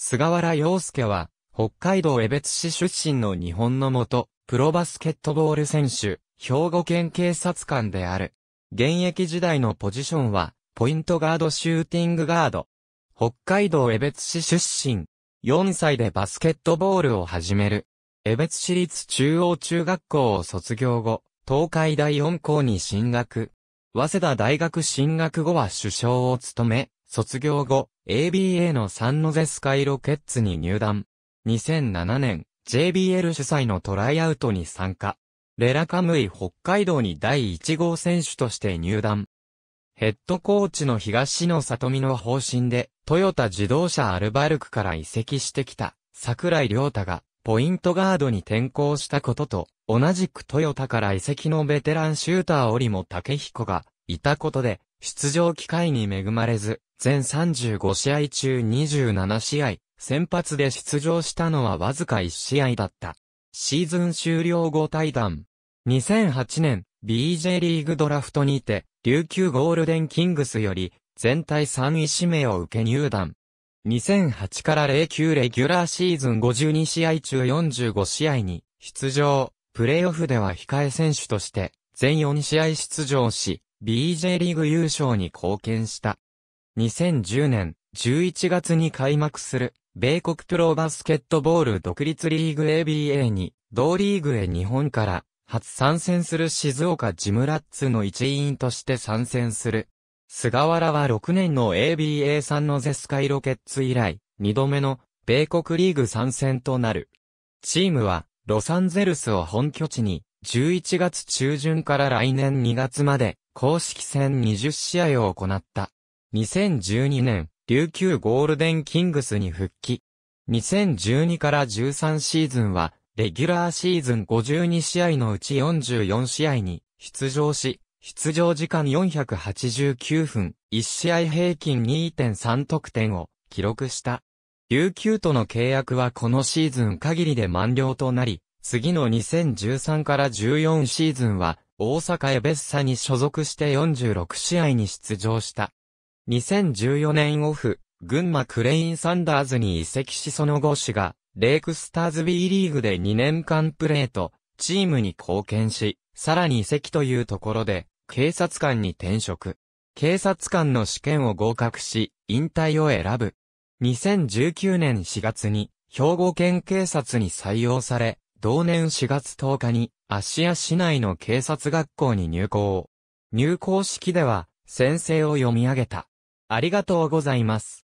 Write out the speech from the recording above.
菅原洋介は、北海道江別市出身の日本の元、プロバスケットボール選手、兵庫県警察官である。現役時代のポジションは、ポイントガードシューティングガード。北海道江別市出身。4歳でバスケットボールを始める。江別市立中央中学校を卒業後、東海大4校に進学。早稲田大学進学後は首相を務め、卒業後、ABA のサンノゼスカイロケッツに入団。2007年、JBL 主催のトライアウトに参加。レラカムイ北海道に第1号選手として入団。ヘッドコーチの東野里美の方針で、トヨタ自動車アルバルクから移籍してきた、桜井良太が、ポイントガードに転向したことと、同じくトヨタから移籍のベテランシューター折も武彦がいたことで、出場機会に恵まれず、全35試合中27試合、先発で出場したのはわずか1試合だった。シーズン終了後対談。2008年、BJ リーグドラフトにて、琉球ゴールデンキングスより、全体3位指名を受け入団。2008から09レギュラーシーズン52試合中45試合に出場。プレーオフでは控え選手として全4試合出場し、BJ リーグ優勝に貢献した。2010年11月に開幕する米国プロバスケットボール独立リーグ ABA に同リーグへ日本から初参戦する静岡ジムラッツの一員として参戦する。菅原は6年の ABA んのゼスカイロケッツ以来、2度目の米国リーグ参戦となる。チームはロサンゼルスを本拠地に、11月中旬から来年2月まで、公式戦20試合を行った。2012年、琉球ゴールデンキングスに復帰。2012から13シーズンは、レギュラーシーズン52試合のうち44試合に出場し、出場時間489分、1試合平均2.3得点を記録した。琉球との契約はこのシーズン限りで満了となり、次の2013から14シーズンは、大阪エベッサに所属して46試合に出場した。2014年オフ、群馬クレインサンダーズに移籍しその後氏が、レイクスターズ B リーグで2年間プレーと、チームに貢献し、さらに移籍というところで、警察官に転職。警察官の試験を合格し、引退を選ぶ。2019年4月に、兵庫県警察に採用され、同年4月10日に、芦屋市内の警察学校に入校。入校式では、先生を読み上げた。ありがとうございます。